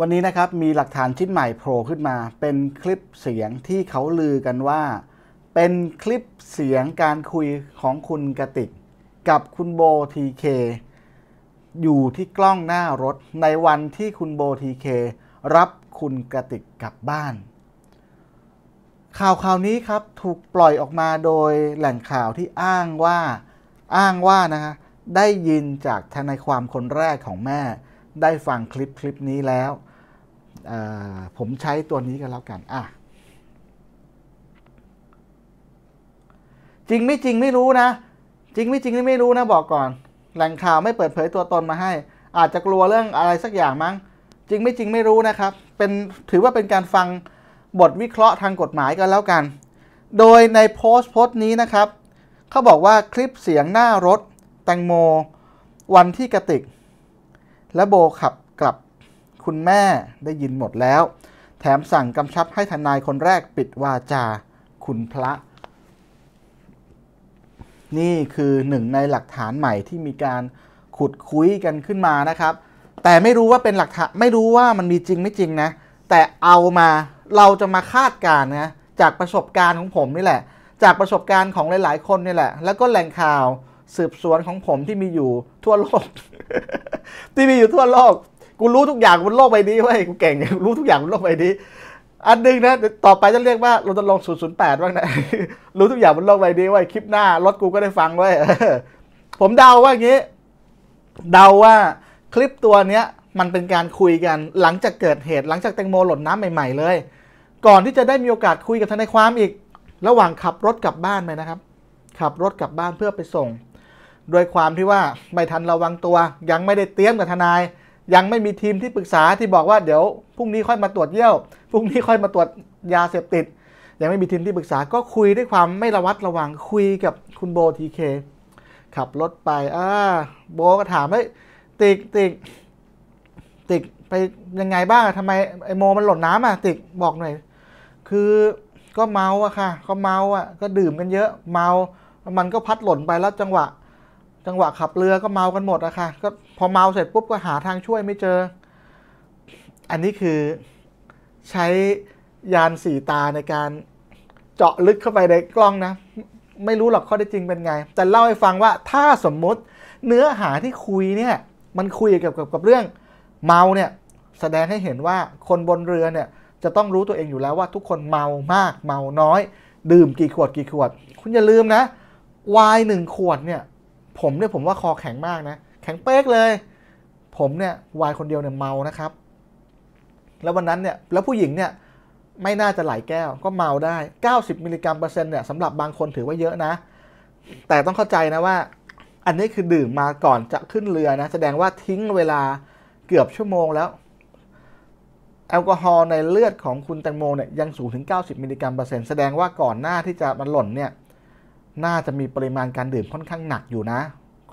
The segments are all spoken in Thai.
วันนี้นะครับมีหลักฐานชิ้นใหม่โผล่ขึ้นมา เป็นคลิปเสียงที่เขาลือกันว่า เป็นคลิปเสียงการคุยของคุณกติก กับคุณโบทีเคอยู่ที่กล้องหน้ารถในวันที่คุณโบทีเครับคุณกระติกกลับบ้าน ข่าวข่าวนี้ครับถูกปล่อยออกมาโดยแหล่งข่าวที่อ้างว่า อ้างว่านะฮะได้ยินจากทนายความคนแรกของแม่ได้ฟังคลิปคลิปนี้แล้วผมใช้ตัวนี้กันแล้วกัน อ่ะ จริงไม่จริงไม่รู้นะ จริงไม่จริงไม่รู้นะ บอก ก่อน แหล่งข่าวไม่เปิดเผยตัวตนมาให้ อาจจะกลัวเรื่องอะไรสักอย่างมั้ง จริงไม่จริงไม่รู้นะครับเป็นถือว่าเป็นการฟังบทวิเคราะห์ทางกฎหมายกันแล้วกัน โดยในโพสต์โพสต์นี้นะครับ เขาบอกว่าคลิปเสียงหน้ารถ แตงโม วันที่กระติกและโบขับกลับคุณแม่ได้ยินหมดแล้ว แถมสั่งกำชับให้ทนายคนแรกปิดวาจาคุณพระนี่คือหนึ่งในหลักฐานใหม่ที่มีการขุดคุยกันขึ้นมานะครับแต่ไม่รู้ว่าเป็นหลักฐานไม่รู้ว่ามันมีจริงไม่จริงนะแต่เอามาเราจะมาคาดการณ์นะจากประสบการณ์ของผมนี่แหละ จากประสบการณ์ของหลายๆคนนี่แหละ แล้วก็แหล่งข่าวสืบสวนของผมที่มีอยู่ทั่วโลกที่มีอยู่ทั่วโลก กูรู้ทุกอย่างบนโลกใบนี้เว้ยกูเก่ง รู้ทุกอย่างบนโลกใบนี้ อันนึงนะต่อไปจะเรียกว่ารถรงค์008บ้างนะ รู้ทุกอย่างบนโลกใบนี้ไว้คลิปหน้ารถกูก็ได้ฟังไว้ผมเดาว่าอย่างนี้ เดาว่าคลิปตัวเนี้ยมันเป็นการคุยกัน หลังจากเกิดเหตุหลังจากแตงโมหล่นน้ำใหม่ๆ เลย ก่อนที่จะได้มีโอกาสคุยกับทนายความอีก ระหว่างขับรถกลับบ้านไหมนะครับ ขับรถกลับบ้านเพื่อไปส่งโดยความที่ว่า ไม่ทันระวังตัว ยังไม่ได้เตรียม กับทนาย ยังไม่มีทีมที่ปรึกษาที่บอกว่าเดี๋ยวพรุ่งนี้ค่อยมาตรวจเยี่ยวพรุ่ง นี้ ค่อยมาตรวจยาเสพติด ยังไม่มี ทีม ที่ปรึกษา ก็คุยด้วยความไม่ระวัดระวัง คุยกับคุณโบทีเคขับรถไปอ่าโบก็ถามเฮ้ยติกติกติกไปยังไงบ้างทำไมไอโมมันหล่นน้ำอ่ะติกบอกหน่อย คือก็เมาอะค่ะ ก็เมาอะก็ดื่มกันเยอะเมา มันก็พัดหล่นไปแล้วจังหวะจังหวะขับเรือก็เมากันหมดอะค่ะ ก็พอเมาเสร็จปุ๊บก็หาทางช่วยไม่เจอ อันนี้คือใช้ยานสี่ตาในการเจาะลึกเข้าไปในกล้องนะ ไม่รู้หรอกข้อได้จริงเป็นไง แต่เล่าให้ฟังว่าถ้าสมมุติเนื้อหาที่คุยเนี่ย มันคุยเกี่ยวกับกับเรื่องเมาเนี่ย แสดงให้เห็นว่าคนบนเรือเนี่ย จะต้องรู้ตัวเองอยู่แล้วว่า ทุกคนเมามากเมาน้อย ดื่มกี่ขวดกี่ขวด คุณอย่าลืมนะไวน์หนึ่งขวดเนี่ยผมเนี่ยผมว่าคอแข็งมากนะ แข็งเป๊กเลย ผมเนี่ย วายคนเดียวเนี่ยเมานะครับ แล้ววันนั้นเนี่ย แล้วผู้หญิงเนี่ย ไม่น่าจะหลายแก้ว ก็เมาได้ 90 มิลลิกรัมเปอร์เซ็นต์เนี่ยสำหรับบางคนถือว่าเยอะนะ แต่ต้องเข้าใจนะว่า อันนี้คือดื่มมาก่อนจะขึ้นเรือนะ แสดงว่าทิ้งเวลาเกือบชั่วโมงแล้ว แอลกอฮอล์ในเลือดของคุณแตงโมเนี่ยยังสูงถึง 90มิลลิกรัมเปอร์เซ็นต์แสดงว่าก่อนหน้าที่จะมันหล่นเนี่ยน่าจะมีปริมาณการดื่มค่อนข้างหนักอยู่นะ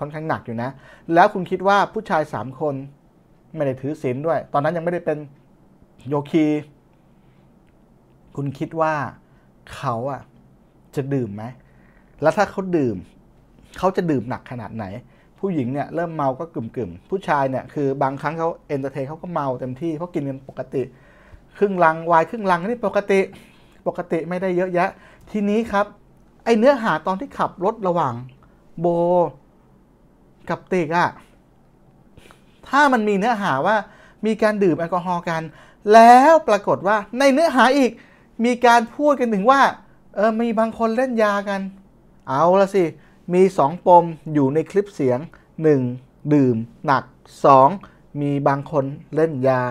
ค่อนข้างหนักอยู่นะ แล้วคุณคิดว่าผู้ชายสามคน ไม่ได้ถือศีลด้วยตอนนั้นยังไม่ได้เป็นโยคีคุณคิดว่าเขาอะจะดื่มไหมแล้วถ้าเขาดื่มเขาจะดื่มหนักขนาดไหน ผู้หญิงเนี่ยเริ่มเมาก็กลุ่มๆ ผู้ชายเนี่ยคือบางครั้งเขาเอนเตอร์เทนเขาก็เมาเต็มที่เพราะกินกันปกติ ครึ่งลังวายครึ่งลังนี่ปกติปกติไม่ได้เยอะแยะทีนี้ครับไอเนื้อหาตอนที่ขับรถระหว่าง โบกับเตกอะ ถ้ามันมีเนื้อหาว่ามีการดื่มแอลกอฮอล์กัน แล้วปรากฏว่าในเนื้อหาอีกมีการพูดกัน ถึงว่า เออ มีบางคนเล่นยากัน เอาละสิ มี 2 ปมอยู่ในคลิปเสียง 1. ดื่มหนัก 2. มีบางคนเล่นยา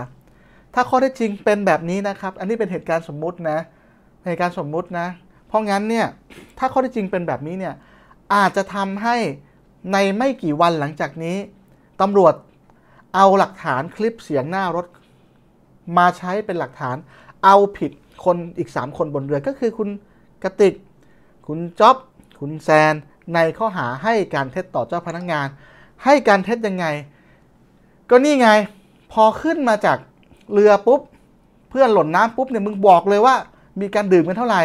ถ้าข้อเท็จจริงเป็นแบบนี้นะครับ อันนี้เป็นเหตุการณ์สมมุตินะเหตุการณ์สมมุตินะเพราะงั้นเนี่ย ถ้าข้อที่จริงเป็นแบบนี้เนี่ย อาจจะทำให้ในไม่กี่วันหลังจากนี้ ตำรวจเอาหลักฐานคลิปเสียงหน้ารถ มาใช้เป็นหลักฐาน เอาผิดคนอีก 3 คนบนเรือก็คือคุณกติก คุณจ๊อบ คุณแซน ในข้อหาให้การเท็จต่อเจ้าพนักงงาน ให้การเท็จยังไง ก็นี่ไง พอขึ้นมาจากเรือปุ๊บ เพื่อนหล่นน้ำปุ๊บเนี่ยมึงบอกเลยว่ามีการดื่มกันเท่าไหร่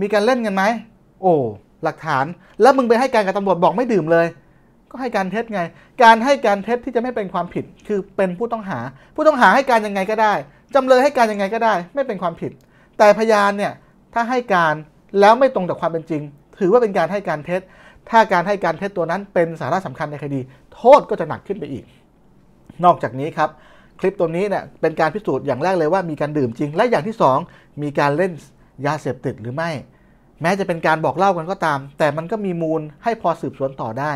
มีการเล่นกันไหม โอ้ หลักฐาน แล้วมึงไปให้การกับตำรวจบอกไม่ดื่มเลย ก็ให้การเท็จไง การให้การเท็จที่จะไม่เป็นความผิด คือเป็นผู้ต้องหา ผู้ต้องหาให้การยังไงก็ได้ จำเลยให้การยังไงก็ได้ ไม่เป็นความผิด แต่พยานเนี่ย ถ้าให้การแล้วไม่ตรงกับความเป็นจริง ถือว่าเป็นการให้การเท็จ ถ้าการให้การเท็จตัวนั้นเป็นสาระสำคัญในคดี โทษก็จะหนักขึ้นไปอีก นอกจากนี้ครับ คลิปตัวนี้เนี่ย เป็นการพิสูจน์อย่างแรกเลยว่ามีการดื่มจริง และอย่างที่ 2 มีการเล่นยาเสพติดหรือไม่ แม้จะเป็นการบอกเล่ากันก็ตาม แต่มันก็มีมูลให้พอสืบสวนต่อได้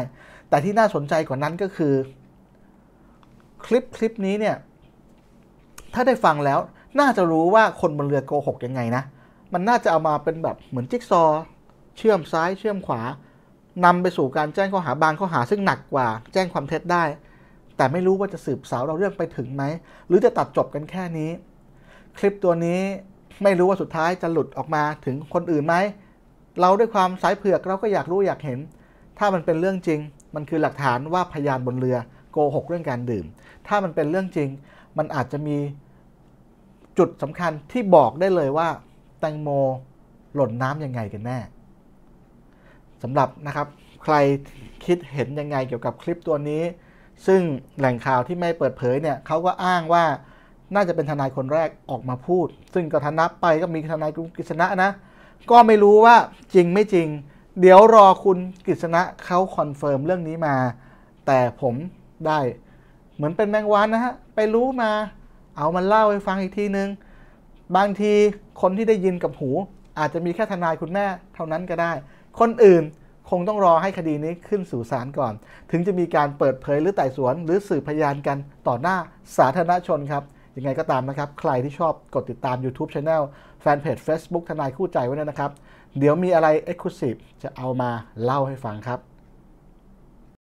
แต่ที่น่าสนใจกว่านั้นก็คือ คลิปคลิปนี้เนี่ยถ้าได้ฟังแล้วน่าจะรู้ว่าคนบนเรือโกหกยังไงนะมันน่าจะเอามาเป็นแบบเหมือนจิ๊กซอ เชื่อมซ้าย เชื่อมขวานำไปสู่การแจ้งข้อหาบางข้อหาซึ่งหนักกว่า แจ้งความเท็จได้ แต่ไม่รู้ว่าจะสืบสาวเราเรื่องไปถึงไหมหรือจะตัดจบกันแค่นี้ คลิปตัวนี้ไม่รู้ว่าสุดท้ายจะหลุดออกมาถึงคนอื่นไหม เราด้วยความสายเผือกเราก็อยากรู้อยากเห็น ถ้ามันเป็นเรื่องจริง มันคือหลักฐานว่าพยานบนเรือ โกหกเรื่องการดื่ม ถ้ามันเป็นเรื่องจริง มันอาจจะมีจุดสำคัญที่บอกได้เลยว่า แตงโมหล่นน้ำยังไงกันแน่ สำหรับนะครับใครคิดเห็นยังไงเกี่ยวกับคลิปตัวนี้ ซึ่งแหล่งข่าวที่ไม่เปิดเผยเนี่ยเขาก็อ้างว่าน่าจะเป็นทนายคนแรกออกมาพูด ซึ่งก็ทนับไปก็มีทนายคุณกฤษณะนะ ก็ไม่รู้ว่าจริงไม่จริง เดี๋ยวรอคุณกฤษณะเขาคอนเฟิร์มเรื่องนี้มา แต่ผมได้ เหมือนเป็นแมงวันนะฮะ ไปรู้มา เอามันเล่าให้ฟังอีกทีนึง บางทีคนที่ได้ยินกับหู อาจจะมีแค่ทนายคุณแม่เท่านั้นก็ได้ คนอื่นคงต้องรอให้คดีนี้ขึ้นสู่ศาลก่อน ถึงจะมีการเปิดเผยหรือไต่สวน หรือสื่อพยานกันต่อหน้าสาธารณชนครับยังไงก็ตามนะครับ ใครที่ชอบกดติดตาม YouTube Channel แฟนเพจ Facebook ทนายคู่ใจไว้นะครับ เดี๋ยวมีอะไร e x c l u s i v e จะเอามาเล่าให้ฟังครับ